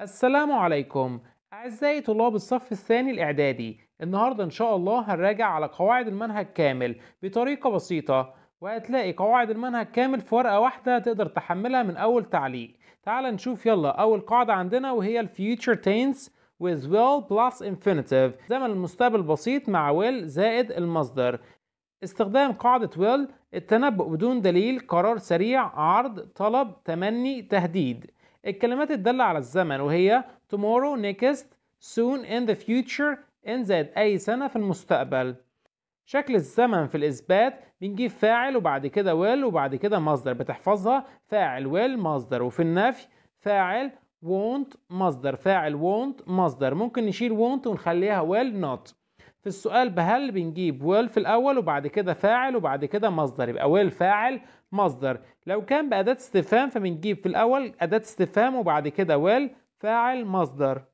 السلام عليكم أعزائي طلاب الصف الثاني الإعدادي النهاردة إن شاء الله هنراجع على قواعد المنهج كامل بطريقة بسيطة وهتلاقي قواعد المنهج كامل في ورقة واحدة تقدر تحملها من أول تعليق تعال نشوف يلا أول قاعدة عندنا وهي الـ Future Tense with will plus infinitive زمن المستقبل البسيط مع will زائد المصدر استخدام قاعدة will التنبؤ بدون دليل قرار سريع عرض طلب تمني تهديد الكلمات الدالة على الزمن وهي tomorrow, next, soon, in the future, in زائد أي سنة في المستقبل شكل الزمن في الإثبات بنجيب فاعل وبعد كده will وبعد كده مصدر بتحفظها فاعل will مصدر وفي النفي فاعل won't مصدر فاعل won't مصدر ممكن نشيل won't ونخليها will not في السؤال بهل بنجيب will في الأول وبعد كده فاعل وبعد كده مصدر يبقى will فاعل مصدر لو كان بأداة استفهام فبنجيب في الأول أداة استفهام وبعد كده will فاعل مصدر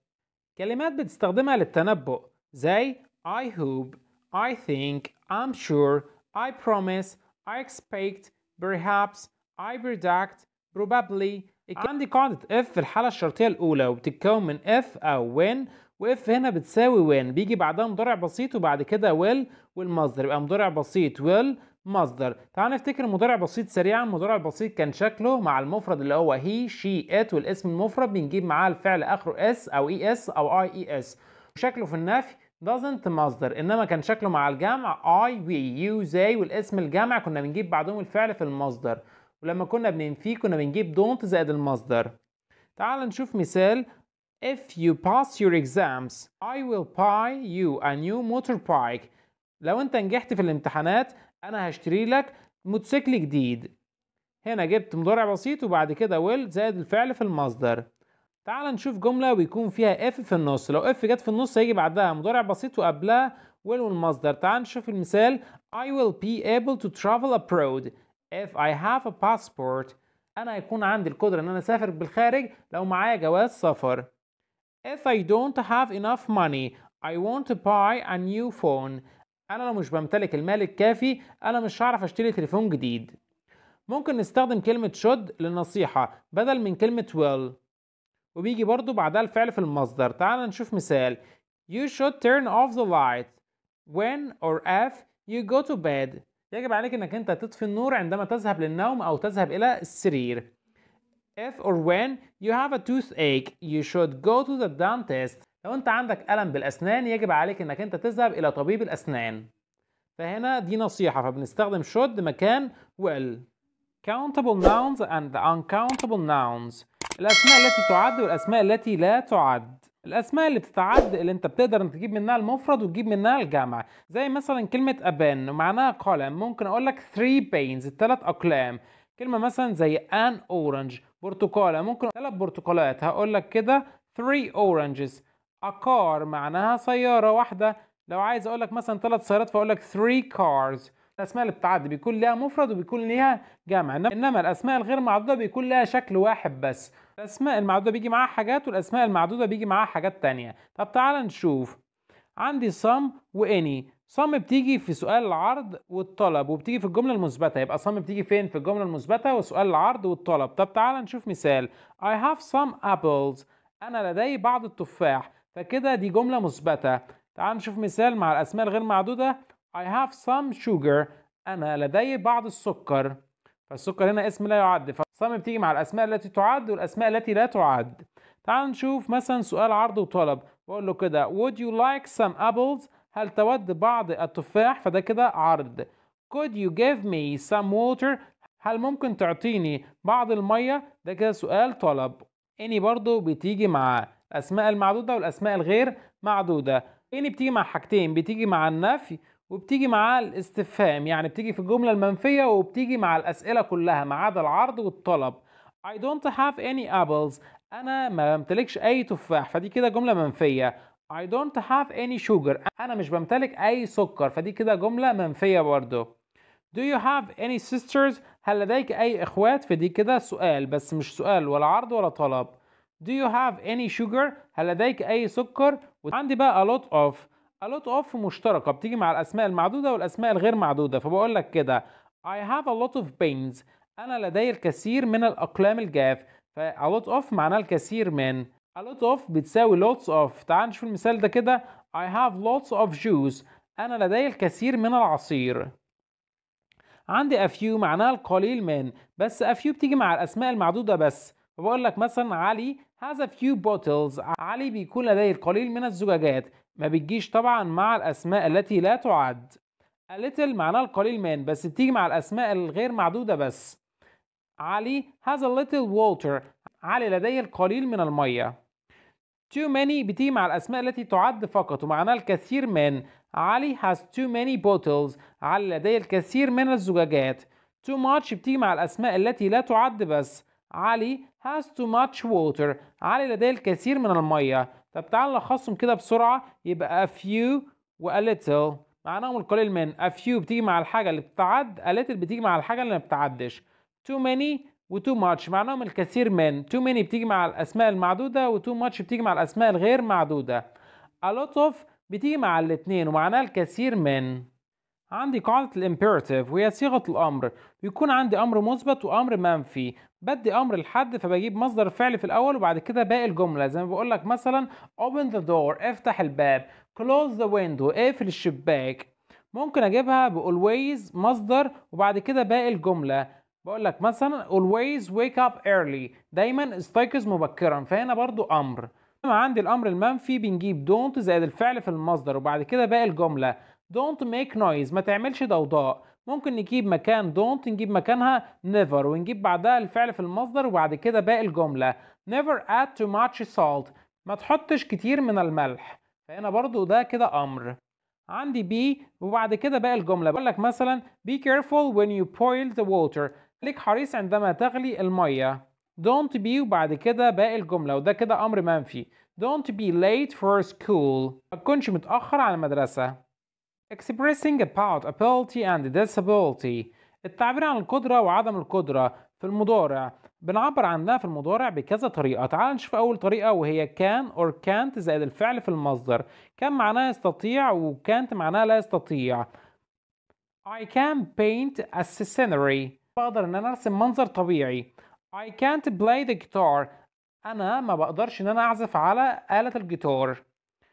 كلمات بتستخدمها للتنبؤ زي I hope, I think, I'm sure, I promise, I expect, perhaps, I predict, probably عندي قاعدة if في الحالة الشرطية الأولى وبتتكون من if أو when وإف هنا بتساوي when بيجي بعدها مضارع بسيط وبعد كده will والمصدر يبقى مضارع بسيط will مصدر تعال نفتكر مضارع بسيط سريعا المضارع البسيط كان شكله مع المفرد اللي هو هي شي ات والاسم المفرد بنجيب معاه الفعل اخره اس او اي e اس او اي اي e اس وشكله في النفي doesn't مصدر انما كان شكله مع الجمع اي وي يو زي والاسم الجمع كنا بنجيب بعدهم الفعل في المصدر ولما كنا بننفيه كنا بنجيب don't زائد المصدر تعال نشوف مثال If you pass your exams I will buy you a new motorbike لو انت نجحت في الامتحانات انا هشتري لك موتوسيكل جديد هنا جبت مضارع بسيط وبعد كده ويل زائد الفعل في المصدر تعال نشوف جملة ويكون فيها اف في النص لو اف جت في النص هيجي بعدها مضارع بسيط وقبلها will والمصدر تعال نشوف المثال I will be able to travel abroad if I have a passport أنا هيكون عندي القدرة إن أنا أسافر بالخارج لو معايا جواز سفر if I don't have enough money I want to buy a new phone انا لو مش بمتلك المال الكافي انا مش هعرف اشتري تليفون جديد ممكن نستخدم كلمة should للنصيحة بدل من كلمة will وبيجي برضو بعدها الفعل في المصدر تعال نشوف مثال You should turn off the light when or if you go to bed يجب عليك انك انت تطفي النور عندما تذهب للنوم او تذهب الى السرير If or when you have a toothache you should go to the dentist لو انت عندك الم بالاسنان يجب عليك انك انت تذهب الى طبيب الاسنان فهنا دي نصيحه فبنستخدم should مكان will countable nouns and uncountable nouns الاسماء التي تعد والاسماء التي لا تعد الاسماء اللي بتتعد اللي انت بتقدر انت تجيب منها المفرد وتجيب منها الجمع زي مثلا كلمه ابان ومعناها قلم ممكن اقول لك 3 pains الثلاث اقلام كلمه مثلا زي an orange برتقاله ممكن ثلاث برتقالات هقول لك كده 3 oranges أكار معناها سيارة واحدة لو عايز أقول لك مثلا ثلاث سيارات فأقول لك 3 cars الأسماء اللي بتعدي بيكون ليها مفرد وبيكون ليها جمع إنما الأسماء الغير معدودة بيكون ليها شكل واحد بس الأسماء المعدودة بيجي معاها حاجات والأسماء المعدودة بيجي معاها حاجات تانية طب تعال نشوف عندي صم واني صم بتيجي في سؤال العرض والطلب وبتيجي في الجملة المثبتة يبقى صم بتيجي فين في الجملة المثبتة وسؤال العرض والطلب طب تعال نشوف مثال I have some apples أنا لدي بعض التفاح فكده دي جملة مثبتة تعال نشوف مثال مع الأسماء الغير معدودة I have some sugar أنا لدي بعض السكر فالسكر هنا اسم لا يعد فالصم بتيجي مع الأسماء التي تعد والأسماء التي لا تعد تعال نشوف مثلا سؤال عرض وطلب بقول له كده would you like some apples هل تود بعض التفاح فده كده عرض could you give me some water هل ممكن تعطيني بعض المية ده كده سؤال طلب اني برضو بتيجي معاه الاسماء المعدوده والاسماء الغير معدوده ان يعني بتيجي مع حاجتين بتيجي مع النفي وبتيجي مع الاستفهام يعني بتيجي في الجمله المنفيه وبتيجي مع الاسئله كلها ما عدا العرض والطلب I don't have any apples انا ما بمتلكش اي تفاح فدي كده جمله منفيه I don't have any sugar انا مش بمتلك اي سكر فدي كده جمله منفيه برضه Do you have any sisters؟ هل لديك أي إخوات؟ فدي كده سؤال بس مش سؤال ولا عرض ولا طلب. Do you have any sugar؟ هل لديك أي سكر؟ وعندي بقى a lot of a lot of مشتركة بتيجي مع الأسماء المعدودة والأسماء الغير معدودة فبقول لك كده I have a lot of pains أنا لدي الكثير من الأقلام الجاف a lot of معناه الكثير من a lot of بتساوي lots of تعال نشوف المثال ده كده I have lots of juice أنا لدي الكثير من العصير عندي a few معناها القليل من بس a few بتيجي مع الأسماء المعدودة بس فبقول لك مثلا علي has a few bottles علي بيكون لديه القليل من الزجاجات ما بتجيش طبعا مع الأسماء التي لا تعد A little معناه القليل من بس بتيجي مع الأسماء الغير معدودة بس علي has a little water علي لديه القليل من المية too many بتيجي مع الأسماء التي تعد فقط ومعناه الكثير من علي has too many bottles علي لديه الكثير من الزجاجات too much بتيجي مع الأسماء التي لا تعد بس علي has too much water علي لديه الكثير من المية طب تعال نلخصهم كده بسرعة يبقى a few و a little معناهم القليل من a few بتيجي مع الحاجة اللي بتعد a little بتيجي مع الحاجة اللي ما بتعدش too many و too much معناهم الكثير من too many بتيجي مع الأسماء المعدودة و too much بتيجي مع الأسماء الغير معدودة a lot of بتيجي مع الاتنين ومعناها الكثير من عندي قاعدة الامبيرتيف وهي صيغة الأمر بيكون عندي أمر مثبت وأمر منفي بدي امر لحد فبجيب مصدر الفعل في الاول وبعد كده باقي الجمله زي ما بقول لك مثلا open the door افتح الباب close the window اقفل الشباك ممكن اجيبها ب always مصدر وبعد كده باقي الجمله بقول لك مثلا always wake up early دايما استيقظ مبكرا فهنا برضو امر لما عندي الامر المنفي بنجيب don't زائد الفعل في المصدر وبعد كده باقي الجمله don't make noise ما تعملش ضوضاء ممكن نجيب مكان don't نجيب مكانها never ونجيب بعدها الفعل في المصدر وبعد كده باقي الجملة never add too much salt ما تحطش كتير من الملح فهنا برضو ده كده أمر عندي بي وبعد كده باقي الجملة بقول لك مثلا be careful when you boil the water خليك حريص عندما تغلي المية don't be وبعد كده باقي الجملة وده كده أمر منفي don't be late for school ما تكونش متأخر على المدرسة expressing about ability and disability التعبير عن القدرة وعدم القدرة في المضارع بنعبر عنها في المضارع بكذا طريقة تعال نشوف أول طريقة وهي كان or can't زائد الفعل في المصدر كان معناها يستطيع وكانت معناها لا يستطيع I can paint a scenery بقدر إن أنا أرسم منظر طبيعي I can't play the guitar أنا ما بقدرش إن أنا أعزف على آلة الجيتار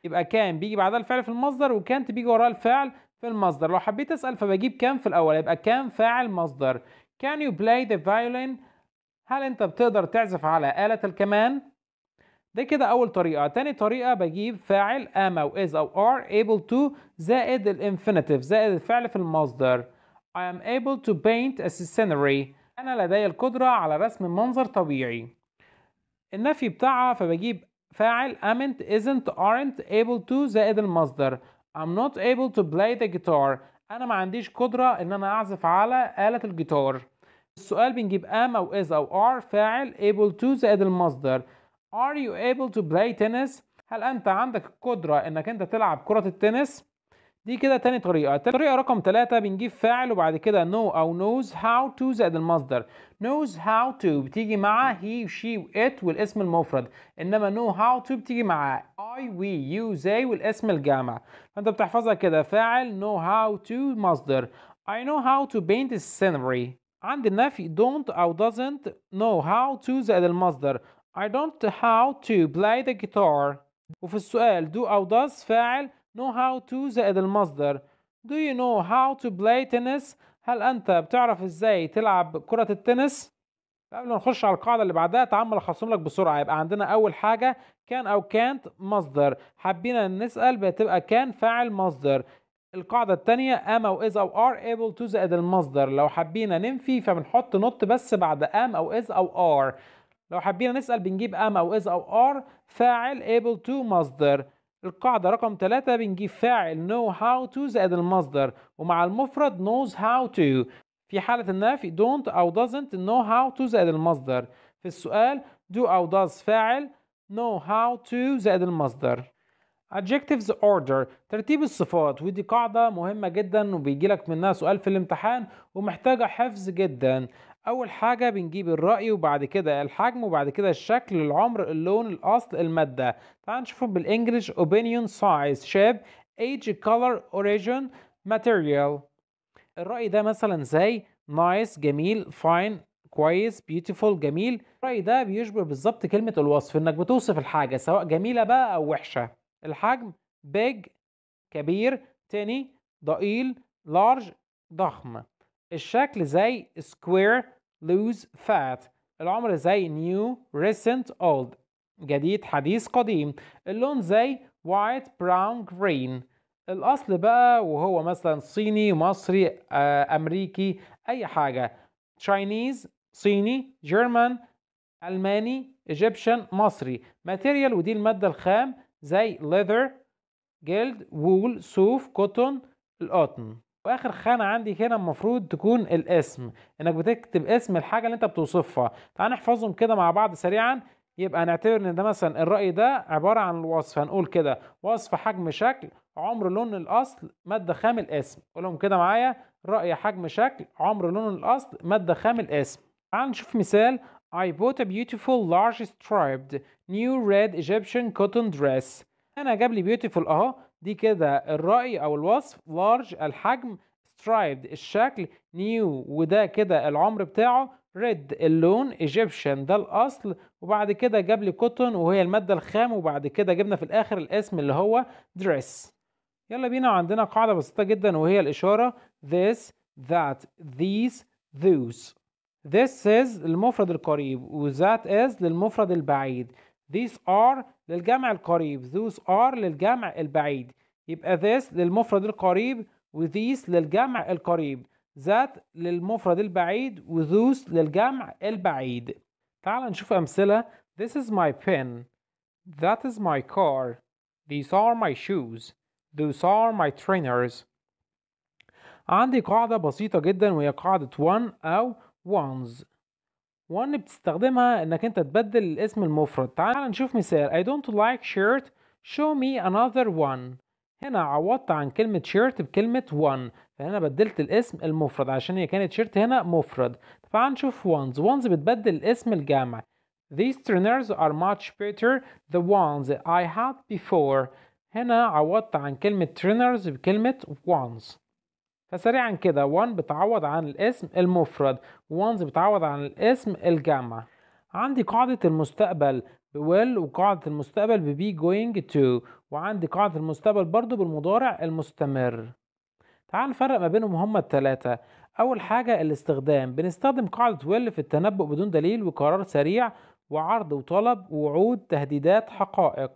يبقى كان بيجي بعدها الفعل في المصدر وكانت بيجي وراها الفعل في المصدر لو حبيت اسال فبجيب كان في الاول يبقى كان فاعل مصدر can you play the violin هل انت بتقدر تعزف على آلة الكمان ده كده اول طريقه تاني طريقه بجيب فاعل am او is او are able to زائد الانفينيتيف زائد الفعل في المصدر I am able to paint a scenery انا لدي القدره على رسم منظر طبيعي النفي بتاعها فبجيب فاعل amn't isn't aren't able to زائد المصدر I'm not able to play the guitar أنا ما عنديش قدرة إن أنا أعزف على آلة الجيتار السؤال بنجيب am أو is أو are فاعل able to زائد المصدر Are you able to play tennis؟ هل أنت عندك القدرة إنك أنت تلعب كرة التنس؟ دي كده تاني طريقة الطريقة رقم ثلاثة بنجيب فاعل وبعد كده know أو knows how to زائد المصدر knows how to بتيجي مع he she it والاسم المفرد إنما know how to بتيجي مع I we you they والاسم الجامع فأنت بتحفظها كده فاعل know how to مصدر I know how to paint the scenery عند النفي don't أو doesn't know how to زائد المصدر I don't how to play the guitar وفي السؤال do أو does فاعل know how to زائد المصدر do you know how to play tennis هل أنت بتعرف إزاي تلعب كرة التنس قبل ما نخش على القاعدة اللي بعدها تعال ألخصهم لك بسرعة يبقى عندنا أول حاجة كان أو كانت مصدر حبينا نسأل بتبقى كان فاعل مصدر القاعدة التانية am أو is أو are able to زائد المصدر لو حبينا ننفي فبنحط نط بس بعد am أو is أو are لو حبينا نسأل بنجيب am أو is أو are فاعل able to مصدر القاعدة رقم ثلاثة بنجيب فاعل know how to زائد المصدر ومع المفرد knows how to في حالة النفي don't أو doesn't know how to زائد المصدر في السؤال do أو does فاعل know how to زائد المصدر adjectives order ترتيب الصفات ودي قاعدة مهمة جدا وبيجي لك منها سؤال في الامتحان ومحتاجة حفظ جدا اول حاجه بنجيب الراي وبعد كده الحجم وبعد كده الشكل العمر اللون الاصل الماده تعال نشوفهم بالانجلش opinion size شاب age color origin material الراي ده مثلا زي nice جميل fine كويس بيوتيفول جميل الراي ده بيشبه بالظبط كلمه الوصف انك بتوصف الحاجه سواء جميله بقى او وحشه الحجم big كبير تاني ضئيل large ضخم الشكل زي square lose fat العمر زي new recent old جديد حديث قديم اللون زي white brown green الأصل بقى وهو مثلا صيني مصري آه، أمريكي أي حاجة Chinese صيني German ألماني Egyptian مصري material ودي المادة الخام زي leather جلد وول صوف كوتون القطن واخر خانه عندي هنا المفروض تكون الاسم انك بتكتب اسم الحاجه اللي انت بتوصفها تعال نحفظهم كده مع بعض سريعا يبقى هنعتبر ان ده مثلا الرأي ده عبارة عن الوصف هنقول كده وصف حجم شكل عمر لون الأصل مادة خام الاسم قولهم كده معايا رأي حجم شكل عمر لون الأصل مادة خام الاسم تعال نشوف مثال I bought a beautiful large striped new red Egyptian cotton dress أنا جاب لي beautiful أهو دي كده الرأي أو الوصف لارج الحجم ستريبد الشكل نيو وده كده العمر بتاعه ريد اللون ايجيبشن ده الاصل وبعد كده جاب لي كوتون وهي الماده الخام وبعد كده جبنا في الاخر الاسم اللي هو دريس يلا بينا عندنا قاعده بسيطه جدا وهي الاشاره this that these those this is للمفرد القريب وذات is للمفرد البعيد these are للجمع القريب those are للجمع البعيد يبقى this للمفرد القريب وthese للجمع القريب ذات للمفرد البعيد وذوس للجمع البعيد تعال نشوف أمثلة This is my pen That is my car These are my shoes Those are my trainers عندي قاعدة بسيطة جدا وهي قاعدة one أو ones وان بتستخدمها انك انت تبدل الاسم المفرد تعال نشوف مثال I don't like shirt show me another one هنا عوضت عن كلمة shirt بكلمة one فهنا بدلت الاسم المفرد عشان هي كانت shirt هنا مفرد تعال نشوف ones ones بتبدل الاسم الجامع These trainers are much better the ones I had before هنا عوضت عن كلمة trainers بكلمة ones فسريعا كده one بتعوض عن الاسم المفرد ones بتعوض عن الاسم الجمع عندي قاعدة المستقبل will وقاعدة المستقبل be going to وعندي قاعدة المستقبل برضو بالمضارع المستمر تعال نفرق ما بينهم هما التلاتة أول حاجة الاستخدام بنستخدم قاعدة will في التنبؤ بدون دليل وقرار سريع وعرض وطلب ووعود تهديدات حقائق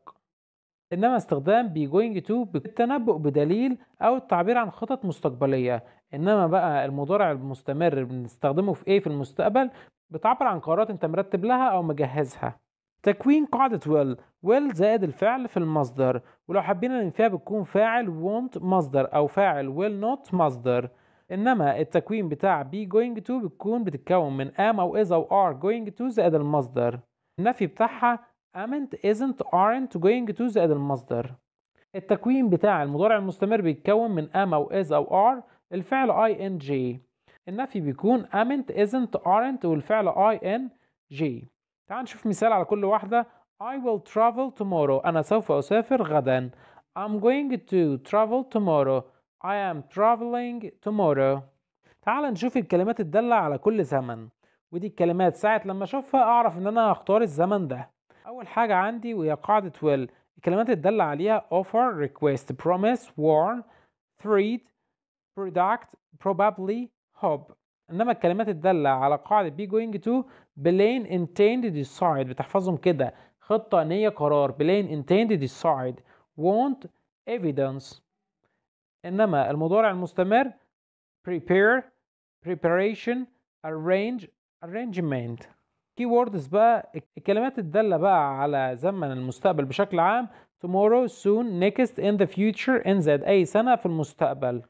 إنما استخدام بي جوينج تو بالتنبؤ بدليل أو التعبير عن خطط مستقبلية إنما بقى المضارع المستمر بنستخدمه في إيه في المستقبل بتعبر عن قرارات أنت مرتب لها أو مجهزها تكوين قاعدة ويل ويل زائد الفعل في المصدر ولو حبينا ننفيها بتكون فاعل وونت مصدر أو فاعل ويل نوت مصدر إنما التكوين بتاع بي جوينج تو بتكون بتتكون من أم أو is أو آر جوينج تو زائد المصدر النفي بتاعها امنت isn't aren't going to زائد المصدر التكوين بتاع المضارع المستمر بيتكون من am او is او are الفعل ing النفي بيكون امنت isn't aren't والفعل ing تعال نشوف مثال على كل واحدة I will travel tomorrow أنا سوف أسافر غدا I'm going to travel tomorrow I am traveling tomorrow تعال نشوف الكلمات الدالة على كل زمن ودي الكلمات ساعة لما أشوفها أعرف إن أنا هختار الزمن ده اول حاجه عندي وهي قاعده will الكلمات الدالة عليها offer request promise warn treat, product probably hope انما الكلمات الداله على قاعده be going to plain, intend decide بتحفظهم كده خطه نيه قرار plain, intend decide want evidence انما المضارع المستمر prepare preparation arrange arrangement كي ووردز بقى الكلمات الدالة بقى على زمن المستقبل بشكل عام tomorrow soon next in the future in زائد أي سنة في المستقبل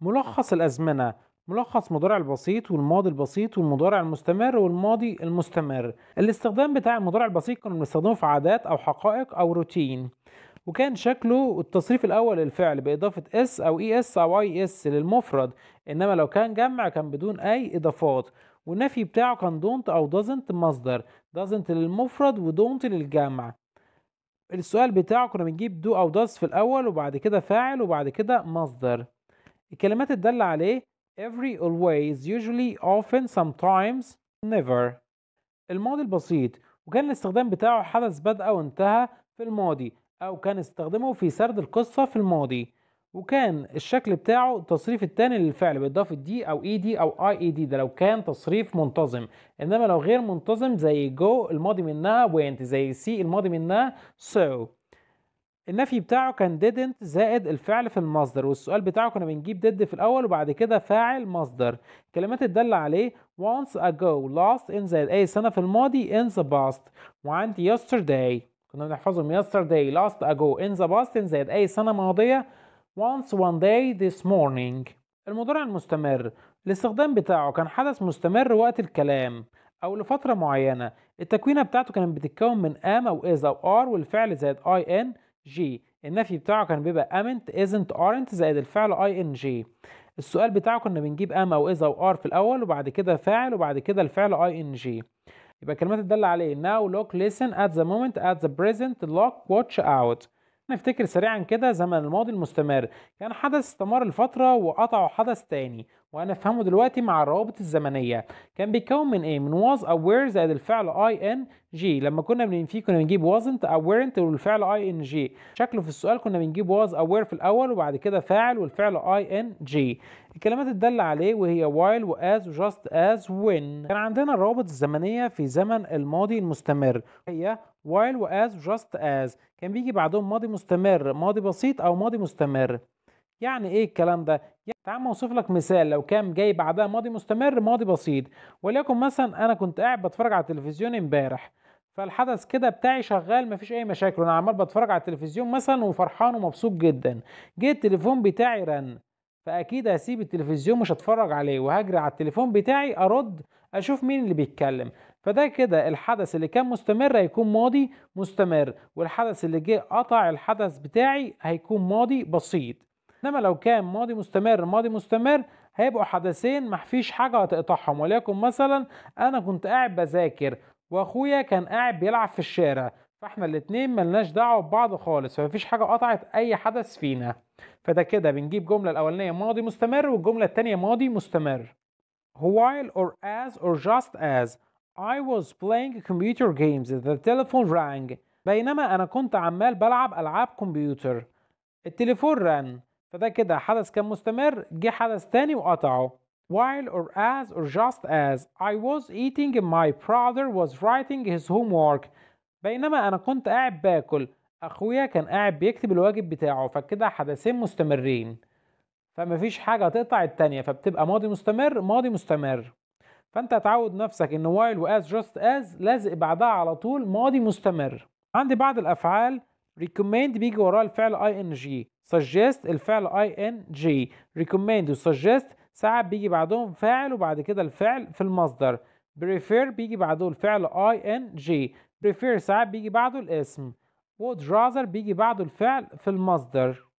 ملخص الأزمنة ملخص مضارع البسيط والماضي البسيط والمضارع المستمر والماضي المستمر الاستخدام بتاع المضارع البسيط كنا بنستخدمه في عادات أو حقائق أو روتين وكان شكله التصريف الأول للفعل بإضافة اس أو اي e اس أو اي اس e للمفرد إنما لو كان جمع كان بدون أي إضافات والنفي بتاعه كان don't أو doesn't مصدر doesn't للمفرد و don't للجمع السؤال بتاعه كنا بنجيب do أو does في الأول وبعد كده فاعل وبعد كده مصدر الكلمات الدالة عليه every always usually often sometimes never الماضي البسيط وكان الاستخدام بتاعه حدث بدأ وانتهى في الماضي أو كان استخدمه في سرد القصة في الماضي وكان الشكل بتاعه التصريف الثاني للفعل بيضاف دي أو اي e دي أو اي اي دي ده لو كان تصريف منتظم إنما لو غير منتظم زي جو الماضي منها وينت زي سي الماضي منها سو النفي بتاعه كان didn't زائد الفعل في المصدر والسؤال بتاعه كنا بنجيب did في الأول وبعد كده فاعل مصدر كلمات الدالة عليه once ago last in زائد أي سنة في الماضي in the past وعندي yesterday كنا بنحفظهم yesterday last ago in the past in زائد أي سنة ماضية once one day this morning المضارع المستمر يعني الاستخدام بتاعه كان حدث مستمر وقت الكلام أو لفترة معينة التكوينة بتاعته كانت بتتكون من am أو is أو are والفعل زائد ing النفي بتاعه كان بيبقى amn't isn't aren't زائد الفعل ing السؤال بتاعه كنا بنجيب am أو is أو are في الأول وبعد كده فاعل وبعد كده الفعل ing يبقى الكلمات الدالة عليه now look listen at the moment at the present look watch out نفتكر سريعا كده زمن الماضي المستمر كان حدث استمر لفترة وقطعه حدث تاني وهنفهمه دلوقتي مع الروابط الزمنية كان بيتكون من ايه؟ من was aware زائد الفعل g لما كنا بننفيه كنا بنجيب wasn't weren't والفعل g شكله في السؤال كنا بنجيب was aware في الأول وبعد كده فاعل والفعل g الكلمات الدالة عليه وهي while و as و just as when كان عندنا الروابط الزمنية في زمن الماضي المستمر هي while وas just as كان بيجي بعدهم ماضي مستمر ماضي بسيط او ماضي مستمر يعني ايه الكلام ده يعني تعال اوصف لك مثال لو كان جاي بعدها ماضي مستمر ماضي بسيط وليكن مثلا انا كنت قاعد بتفرج على التلفزيون امبارح فالحدث كده بتاعي شغال مفيش اي مشاكل انا عمال بتفرج على التلفزيون مثلا وفرحان ومبسوط جدا جه التليفون بتاعي رن فاكيد هسيب التلفزيون مش هتفرج عليه وهجري على التليفون بتاعي ارد اشوف مين اللي بيتكلم فده كده الحدث اللي كان مستمر هيكون ماضي مستمر والحدث اللي جه قطع الحدث بتاعي هيكون ماضي بسيط انما لو كان ماضي مستمر ماضي مستمر هيبقوا حدثين مفيش حاجه هتقطعهم وليكن مثلا انا كنت قاعد بذاكر واخويا كان قاعد بيلعب في الشارع فاحنا الاتنين ملناش دعوه ببعض خالص فمفيش حاجه قطعت اي حدث فينا فده كده بنجيب جمله الاولانيه ماضي مستمر والجمله الثانيه ماضي مستمر while or as or just as I was playing computer games the telephone rang بينما أنا كنت عمال بلعب ألعاب كمبيوتر التليفون رن فده كده حدث كان مستمر جه حدث تاني وقطعه while or as or just as I was eating my brother was writing his homework بينما أنا كنت قاعد باكل أخويا كان قاعد بيكتب الواجب بتاعه فكده حدثين مستمرين فمفيش حاجة تقطع التانية فبتبقى ماضي مستمر ماضي مستمر فأنت هتعود نفسك إن while as just as لازق بعدها على طول ماضي مستمر عندي بعض الأفعال recommend بيجي وراه الفعل ing suggest الفعل ing recommend و suggest ساعات بيجي بعدهم فاعل وبعد كده الفعل في المصدر prefer بيجي بعده الفعل ing prefer ساعات بيجي بعده الاسم would rather بيجي بعده الفعل في المصدر